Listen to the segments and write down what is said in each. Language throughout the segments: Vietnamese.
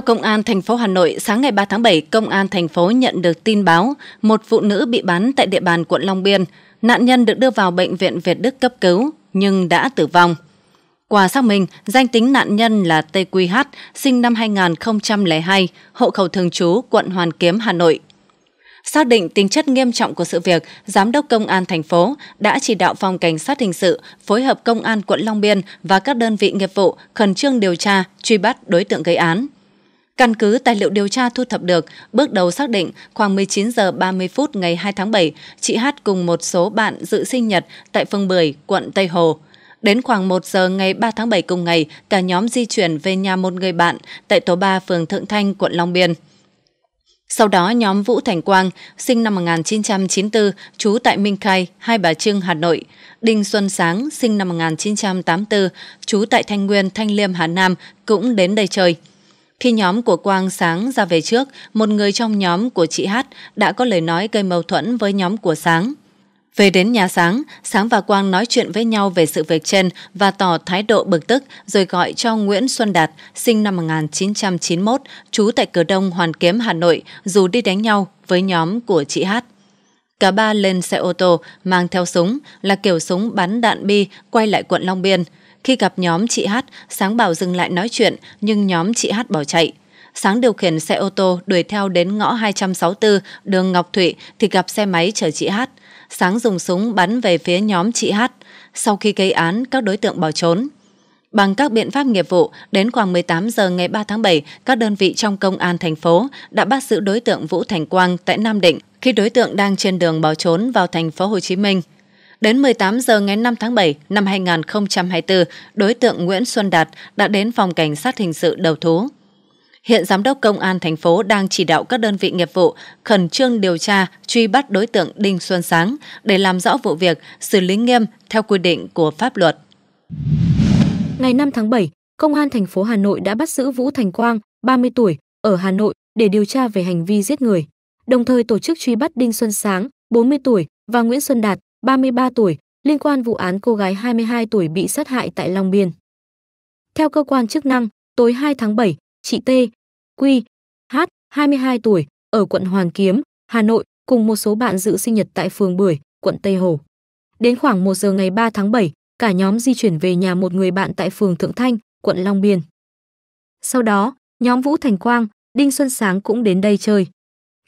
Theo Công an thành phố Hà Nội, sáng ngày 3 tháng 7, Công an thành phố nhận được tin báo một phụ nữ bị bắn tại địa bàn quận Long Biên. Nạn nhân được đưa vào bệnh viện Việt Đức cấp cứu nhưng đã tử vong. Qua xác minh, danh tính nạn nhân là TQH, sinh năm 2002, hộ khẩu thường trú quận Hoàn Kiếm, Hà Nội. Xác định tính chất nghiêm trọng của sự việc, Giám đốc Công an thành phố đã chỉ đạo Phòng Cảnh sát Hình sự phối hợp Công an quận Long Biên và các đơn vị nghiệp vụ khẩn trương điều tra, truy bắt đối tượng gây án. Căn cứ tài liệu điều tra thu thập được, bước đầu xác định khoảng 19 giờ 30 phút ngày 2 tháng 7, chị Hát cùng một số bạn dự sinh nhật tại phường Bưởi quận Tây Hồ. Đến khoảng 1 giờ ngày 3 tháng 7 cùng ngày, cả nhóm di chuyển về nhà một người bạn tại tổ 3 phường Thượng Thanh, quận Long Biên. Sau đó nhóm Vũ Thành Quang, sinh năm 1994, trú tại Minh Khai, Hai Bà Trưng, Hà Nội. Đinh Xuân Sáng, sinh năm 1984, trú tại Thanh Nguyên, Thanh Liêm, Hà Nam, cũng đến đây chơi. Khi nhóm của Quang Sáng ra về trước, một người trong nhóm của chị Hát đã có lời nói gây mâu thuẫn với nhóm của Sáng. Về đến nhà Sáng, Sáng và Quang nói chuyện với nhau về sự việc trên và tỏ thái độ bực tức rồi gọi cho Nguyễn Xuân Đạt, sinh năm 1991, trú tại cửa đông Hoàn Kiếm, Hà Nội, dù đi đánh nhau với nhóm của chị Hát. Cả ba lên xe ô tô, mang theo súng, là kiểu súng bắn đạn bi, quay lại quận Long Biên – khi gặp nhóm chị Hát, Sáng bảo dừng lại nói chuyện nhưng nhóm chị Hát bỏ chạy. Sáng điều khiển xe ô tô đuổi theo đến ngõ 264 đường Ngọc Thụy thì gặp xe máy chở chị Hát. Sáng dùng súng bắn về phía nhóm chị Hát. Sau khi gây án, các đối tượng bỏ trốn. Bằng các biện pháp nghiệp vụ, đến khoảng 18 giờ ngày 3 tháng 7, các đơn vị trong công an thành phố đã bắt giữ đối tượng Vũ Thành Quang tại Nam Định khi đối tượng đang trên đường bỏ trốn vào thành phố Hồ Chí Minh. Đến 18 giờ ngày 5 tháng 7 năm 2024, đối tượng Nguyễn Xuân Đạt đã đến phòng cảnh sát hình sự đầu thú. Hiện Giám đốc Công an thành phố đang chỉ đạo các đơn vị nghiệp vụ khẩn trương điều tra, truy bắt đối tượng Đinh Xuân Sáng để làm rõ vụ việc, xử lý nghiêm theo quy định của pháp luật. Ngày 5 tháng 7, Công an thành phố Hà Nội đã bắt giữ Vũ Thành Quang, 30 tuổi, ở Hà Nội để điều tra về hành vi giết người, đồng thời tổ chức truy bắt Đinh Xuân Sáng, 40 tuổi và Nguyễn Xuân Đạt, 33 tuổi, liên quan vụ án cô gái 22 tuổi bị sát hại tại Long Biên. Theo cơ quan chức năng, tối 2 tháng 7, chị T, Quy, H, 22 tuổi, ở quận Hoàn Kiếm, Hà Nội, cùng một số bạn dự sinh nhật tại phường Bưởi, quận Tây Hồ. Đến khoảng 1 giờ ngày 3 tháng 7, cả nhóm di chuyển về nhà một người bạn tại phường Thượng Thanh, quận Long Biên. Sau đó, nhóm Vũ Thành Quang, Đinh Xuân Sáng cũng đến đây chơi.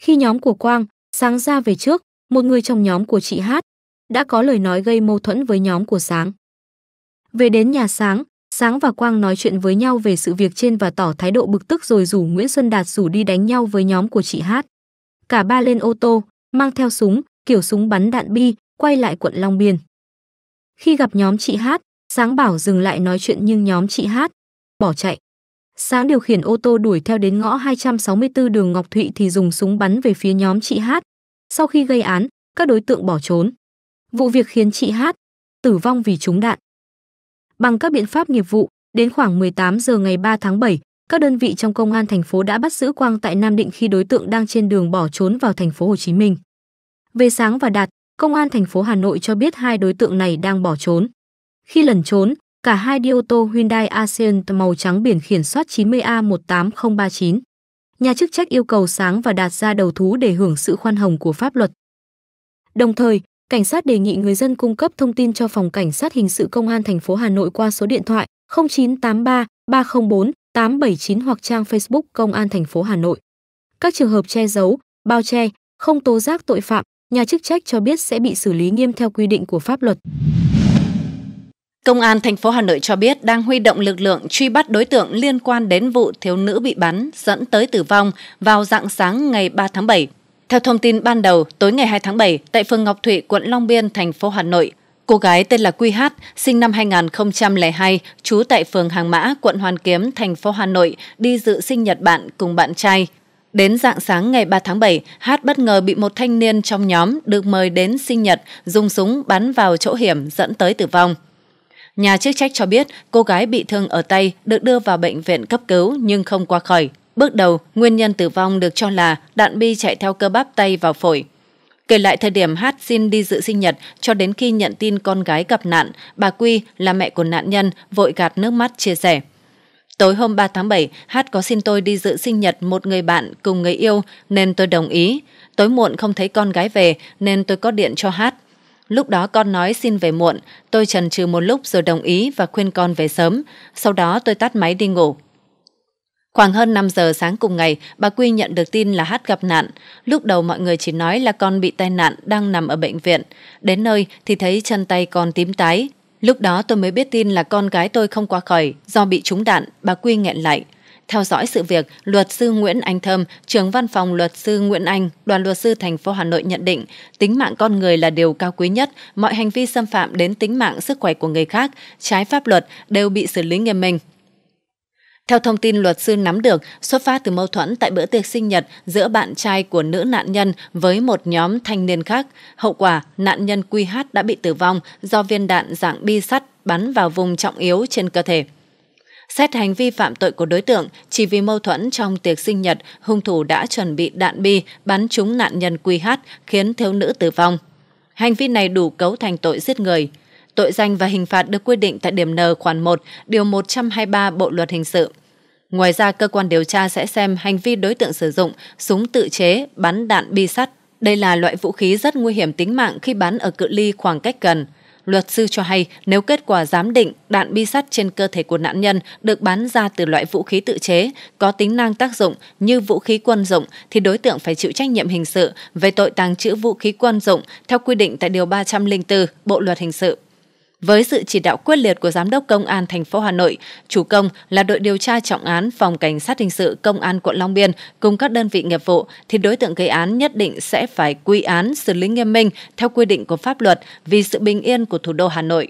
Khi nhóm của Quang, Sáng ra về trước, một người trong nhóm của chị Hát, đã có lời nói gây mâu thuẫn với nhóm của Sáng. Về đến nhà Sáng, Sáng và Quang nói chuyện với nhau về sự việc trên và tỏ thái độ bực tức rồi rủ Nguyễn Xuân Đạt rủ đi đánh nhau với nhóm của chị Hát. Cả ba lên ô tô, mang theo súng, kiểu súng bắn đạn bi, quay lại quận Long Biên. Khi gặp nhóm chị Hát, Sáng bảo dừng lại nói chuyện nhưng nhóm chị Hát bỏ chạy. Sáng điều khiển ô tô đuổi theo đến ngõ 264 đường Ngọc Thụy thì dùng súng bắn về phía nhóm chị Hát. Sau khi gây án, các đối tượng bỏ trốn. Vụ việc khiến chị Hát tử vong vì trúng đạn. Bằng các biện pháp nghiệp vụ, đến khoảng 18 giờ ngày 3 tháng 7, các đơn vị trong công an thành phố đã bắt giữ Quang tại Nam Định khi đối tượng đang trên đường bỏ trốn vào thành phố Hồ Chí Minh. Về Sáng và Đạt, công an thành phố Hà Nội cho biết hai đối tượng này đang bỏ trốn. Khi lẩn trốn, cả hai đi ô tô Hyundai Accent màu trắng biển kiểm soát 90A18039. Nhà chức trách yêu cầu Sáng và Đạt ra đầu thú để hưởng sự khoan hồng của pháp luật. Đồng thời, cảnh sát đề nghị người dân cung cấp thông tin cho phòng cảnh sát hình sự công an thành phố Hà Nội qua số điện thoại 0983 304 879 hoặc trang Facebook Công an thành phố Hà Nội. Các trường hợp che giấu, bao che, không tố giác tội phạm, nhà chức trách cho biết sẽ bị xử lý nghiêm theo quy định của pháp luật. Công an thành phố Hà Nội cho biết đang huy động lực lượng truy bắt đối tượng liên quan đến vụ thiếu nữ bị bắn dẫn tới tử vong vào dạng sáng ngày 3 tháng 7. Theo thông tin ban đầu, tối ngày 2 tháng 7, tại phường Ngọc Thụy, quận Long Biên, thành phố Hà Nội, cô gái tên là Quy Hát, sinh năm 2002, trú tại phường Hàng Mã, quận Hoàn Kiếm, thành phố Hà Nội, đi dự sinh nhật bạn cùng bạn trai. Đến dạng sáng ngày 3 tháng 7, Hát bất ngờ bị một thanh niên trong nhóm được mời đến sinh nhật dùng súng bắn vào chỗ hiểm dẫn tới tử vong. Nhà chức trách cho biết cô gái bị thương ở tay được đưa vào bệnh viện cấp cứu nhưng không qua khỏi. Bước đầu, nguyên nhân tử vong được cho là đạn bi chạy theo cơ bắp tay vào phổi. Kể lại thời điểm Hát xin đi dự sinh nhật cho đến khi nhận tin con gái gặp nạn, bà Quy là mẹ của nạn nhân vội gạt nước mắt chia sẻ. Tối hôm 3 tháng 7, Hát có xin tôi đi dự sinh nhật một người bạn cùng người yêu nên tôi đồng ý. Tối muộn không thấy con gái về nên tôi có điện cho Hát. Lúc đó con nói xin về muộn, tôi trần trừ một lúc rồi đồng ý và khuyên con về sớm. Sau đó tôi tắt máy đi ngủ. Khoảng hơn 5 giờ sáng cùng ngày, bà Quy nhận được tin là Hát gặp nạn. Lúc đầu mọi người chỉ nói là con bị tai nạn đang nằm ở bệnh viện. Đến nơi thì thấy chân tay con tím tái. Lúc đó tôi mới biết tin là con gái tôi không qua khỏi do bị trúng đạn, bà Quy nghẹn lại. Theo dõi sự việc, luật sư Nguyễn Anh Thơm, trưởng văn phòng luật sư Nguyễn Anh, đoàn luật sư thành phố Hà Nội nhận định, tính mạng con người là điều cao quý nhất, mọi hành vi xâm phạm đến tính mạng sức khỏe của người khác, trái pháp luật đều bị xử lý nghiêm minh. Theo thông tin luật sư nắm được, xuất phát từ mâu thuẫn tại bữa tiệc sinh nhật giữa bạn trai của nữ nạn nhân với một nhóm thanh niên khác. Hậu quả, nạn nhân QH đã bị tử vong do viên đạn dạng bi sắt bắn vào vùng trọng yếu trên cơ thể. Xét hành vi phạm tội của đối tượng, chỉ vì mâu thuẫn trong tiệc sinh nhật, hung thủ đã chuẩn bị đạn bi bắn trúng nạn nhân QH khiến thiếu nữ tử vong. Hành vi này đủ cấu thành tội giết người tội danh và hình phạt được quy định tại điểm N khoản 1, điều 123 Bộ luật hình sự. Ngoài ra, cơ quan điều tra sẽ xem hành vi đối tượng sử dụng súng tự chế, bắn đạn bi sắt. Đây là loại vũ khí rất nguy hiểm tính mạng khi bắn ở cự ly khoảng cách gần. Luật sư cho hay nếu kết quả giám định đạn bi sắt trên cơ thể của nạn nhân được bắn ra từ loại vũ khí tự chế có tính năng tác dụng như vũ khí quân dụng thì đối tượng phải chịu trách nhiệm hình sự về tội tàng trữ vũ khí quân dụng theo quy định tại Điều 304 Bộ Luật Hình sự. Với sự chỉ đạo quyết liệt của Giám đốc Công an thành phố Hà Nội, chủ công là đội điều tra trọng án Phòng Cảnh sát Hình sự Công an quận Long Biên cùng các đơn vị nghiệp vụ, thì đối tượng gây án nhất định sẽ phải quy án xử lý nghiêm minh theo quy định của pháp luật vì sự bình yên của thủ đô Hà Nội.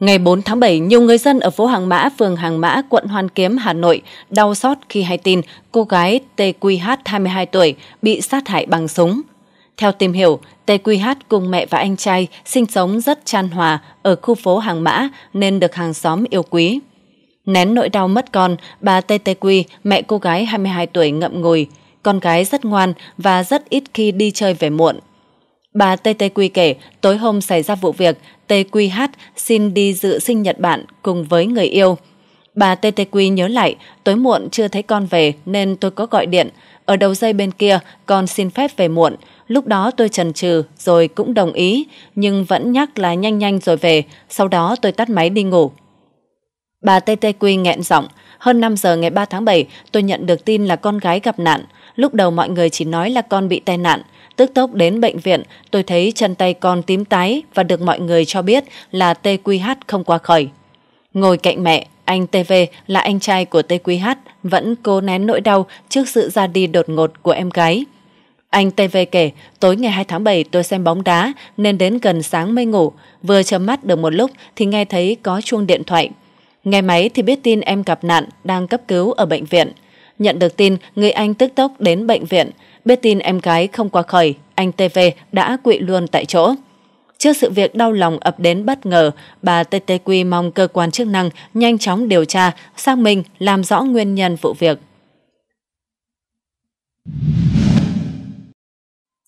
Ngày 4 tháng 7, nhiều người dân ở phố Hàng Mã, phường Hàng Mã, quận Hoàn Kiếm, Hà Nội đau xót khi hay tin cô gái TQH 22 tuổi bị sát hại bằng súng theo tìm hiểu, TQH cùng mẹ và anh trai sinh sống rất chan hòa ở khu phố Hàng Mã nên được hàng xóm yêu quý. Nén nỗi đau mất con, bà TTQ, mẹ cô gái 22 tuổi ngậm ngùi. Con gái rất ngoan và rất ít khi đi chơi về muộn. Bà TTQ kể, tối hôm xảy ra vụ việc, TQH xin đi dự sinh nhật bạn cùng với người yêu. Bà TTQ nhớ lại, tối muộn chưa thấy con về nên tôi có gọi điện. Ở đầu dây bên kia, con xin phép về muộn. Lúc đó tôi chần chừ rồi cũng đồng ý, nhưng vẫn nhắc là nhanh nhanh rồi về, sau đó tôi tắt máy đi ngủ. Bà Tê Tê Quy nghẹn giọng, hơn năm giờ ngày ba tháng bảy tôi nhận được tin là con gái gặp nạn. Lúc đầu mọi người chỉ nói là con bị tai nạn. Tức tốc đến bệnh viện, tôi thấy chân tay con tím tái và được mọi người cho biết là TQH không qua khỏi. Ngồi cạnh mẹ, anh TV là anh trai của TQH vẫn cố nén nỗi đau trước sự ra đi đột ngột của em gái. Anh TV kể, tối ngày 2 tháng 7 tôi xem bóng đá nên đến gần sáng mới ngủ. Vừa chấm mắt được một lúc thì nghe thấy có chuông điện thoại. Nghe máy thì biết tin em gặp nạn, đang cấp cứu ở bệnh viện. Nhận được tin, người anh tức tốc đến bệnh viện. Biết tin em gái không qua khỏi, anh TV đã quỵ luôn tại chỗ. Trước sự việc đau lòng ập đến bất ngờ, bà TTQ mong cơ quan chức năng nhanh chóng điều tra, xác minh, làm rõ nguyên nhân vụ việc.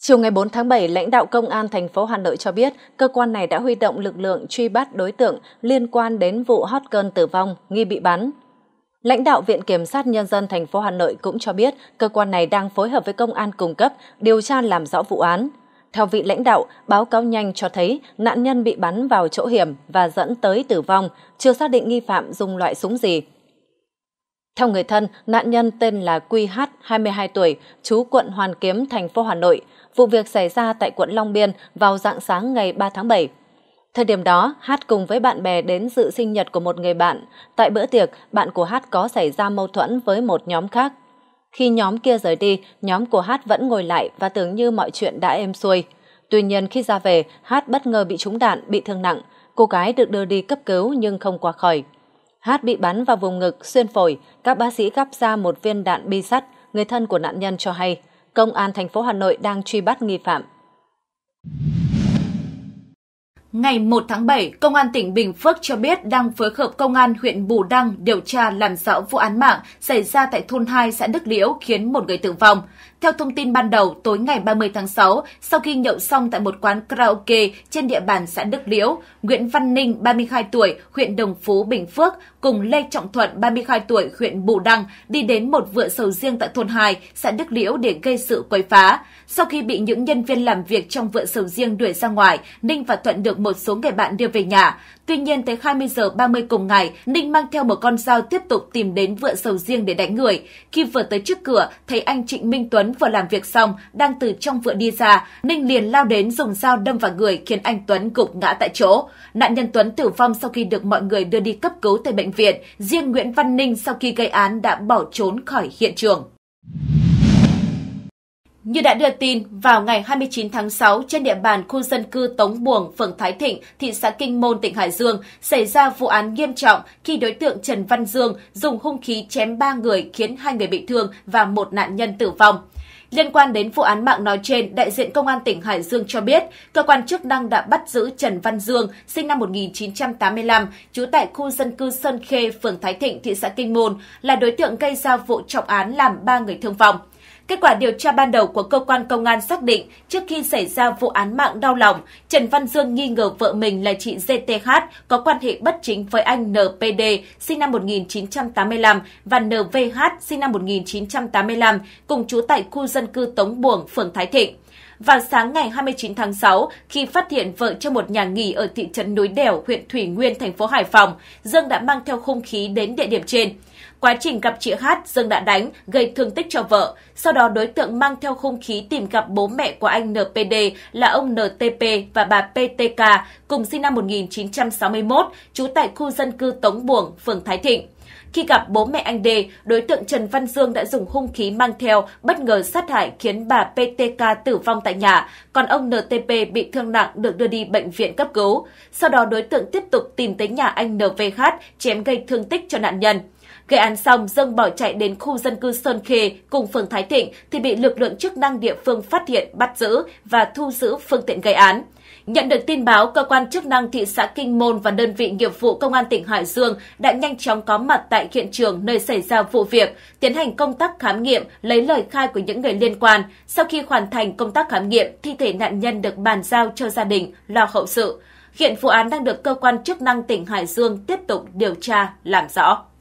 Chiều ngày 4 tháng 7, lãnh đạo Công an thành phố Hà Nội cho biết, cơ quan này đã huy động lực lượng truy bắt đối tượng liên quan đến vụ hot girl tử vong nghi bị bắn. Lãnh đạo Viện Kiểm sát Nhân dân thành phố Hà Nội cũng cho biết, cơ quan này đang phối hợp với công an cung cấp điều tra làm rõ vụ án. Theo vị lãnh đạo, báo cáo nhanh cho thấy nạn nhân bị bắn vào chỗ hiểm và dẫn tới tử vong, chưa xác định nghi phạm dùng loại súng gì. Theo người thân, nạn nhân tên là QH, 22 tuổi, chú quận Hoàn Kiếm, thành phố Hà Nội. Vụ việc xảy ra tại quận Long Biên vào dạng sáng ngày 3 tháng 7. Thời điểm đó, Hát cùng với bạn bè đến dự sinh nhật của một người bạn. Tại bữa tiệc, bạn của Hát có xảy ra mâu thuẫn với một nhóm khác. Khi nhóm kia rời đi, nhóm của Hát vẫn ngồi lại và tưởng như mọi chuyện đã êm xuôi. Tuy nhiên khi ra về, Hát bất ngờ bị trúng đạn, bị thương nặng. Cô gái được đưa đi cấp cứu nhưng không qua khỏi. Hát bị bắn vào vùng ngực, xuyên phổi, các bác sĩ gắp ra một viên đạn bi sắt, người thân của nạn nhân cho hay. Công an thành phố Hà Nội đang truy bắt nghi phạm. Ngày 1 tháng 7, Công an tỉnh Bình Phước cho biết đang phối hợp Công an huyện Bù Đăng điều tra làm rõ vụ án mạng xảy ra tại thôn 2 xã Đức Liễu khiến một người tử vong. Theo thông tin ban đầu, tối ngày 30 tháng 6, sau khi nhậu xong tại một quán karaoke trên địa bàn xã Đức Liễu, Nguyễn Văn Ninh, 32 tuổi, huyện Đồng Phú, Bình Phước, cùng Lê Trọng Thuận, 32 tuổi, huyện Bù Đăng, đi đến một vựa sầu riêng tại thôn 2, xã Đức Liễu để gây sự quấy phá. Sau khi bị những nhân viên làm việc trong vựa sầu riêng đuổi ra ngoài, Ninh và Thuận được một số người bạn đưa về nhà. Tuy nhiên, tới 20 giờ 30 cùng ngày, Ninh mang theo một con dao tiếp tục tìm đến vựa sầu riêng để đánh người. Khi vừa tới trước cửa, thấy anh Trịnh Minh Tuấn vừa làm việc xong, đang từ trong vựa đi ra, Ninh liền lao đến dùng dao đâm vào người khiến anh Tuấn gục ngã tại chỗ. Nạn nhân Tuấn tử vong sau khi được mọi người đưa đi cấp cứu tại bệnh viện, riêng Nguyễn Văn Ninh sau khi gây án đã bỏ trốn khỏi hiện trường. Như đã đưa tin, vào ngày 29 tháng 6 trên địa bàn khu dân cư Tống Buồng, phường Thái Thịnh, thị xã Kinh Môn, tỉnh Hải Dương xảy ra vụ án nghiêm trọng khi đối tượng Trần Văn Dương dùng hung khí chém 3 người khiến hai người bị thương và một nạn nhân tử vong. Liên quan đến vụ án mạng nói trên, đại diện Công an tỉnh Hải Dương cho biết, cơ quan chức năng đã bắt giữ Trần Văn Dương, sinh năm 1985, trú tại khu dân cư Sơn Khê, phường Thái Thịnh, thị xã Kinh Môn, là đối tượng gây ra vụ trọng án làm 3 người thương vong. Kết quả điều tra ban đầu của cơ quan công an xác định trước khi xảy ra vụ án mạng đau lòng, Trần Văn Dương nghi ngờ vợ mình là chị GTH có quan hệ bất chính với anh NPD sinh năm 1985 và NVH sinh năm 1985 cùng trú tại khu dân cư Tống Buồng, phường Thái Thịnh. Vào sáng ngày 29 tháng 6, khi phát hiện vợ trong một nhà nghỉ ở thị trấn Núi Đèo, huyện Thủy Nguyên, thành phố Hải Phòng, Dương đã mang theo hung khí đến địa điểm trên. Quá trình gặp chị Hát, Dương đã đánh, gây thương tích cho vợ. Sau đó đối tượng mang theo hung khí tìm gặp bố mẹ của anh NPD là ông NTP và bà PTK, cùng sinh năm 1961, trú tại khu dân cư Tống Buồng, phường Thái Thịnh. Khi gặp bố mẹ anh Đê, đối tượng Trần Văn Dương đã dùng hung khí mang theo bất ngờ sát hại khiến bà PTK tử vong tại nhà, còn ông NTP bị thương nặng được đưa đi bệnh viện cấp cứu. Sau đó đối tượng tiếp tục tìm tới nhà anh NVH chém gây thương tích cho nạn nhân. Gây án xong, Dương bỏ chạy đến khu dân cư Sơn Khê cùng phường Thái Thịnh thì bị lực lượng chức năng địa phương phát hiện, bắt giữ và thu giữ phương tiện gây án. Nhận được tin báo, cơ quan chức năng thị xã Kinh Môn và đơn vị nghiệp vụ công an tỉnh Hải Dương đã nhanh chóng có mặt tại hiện trường nơi xảy ra vụ việc, tiến hành công tác khám nghiệm, lấy lời khai của những người liên quan. Sau khi hoàn thành công tác khám nghiệm, thi thể nạn nhân được bàn giao cho gia đình lo hậu sự. Hiện vụ án đang được cơ quan chức năng tỉnh Hải Dương tiếp tục điều tra, làm rõ.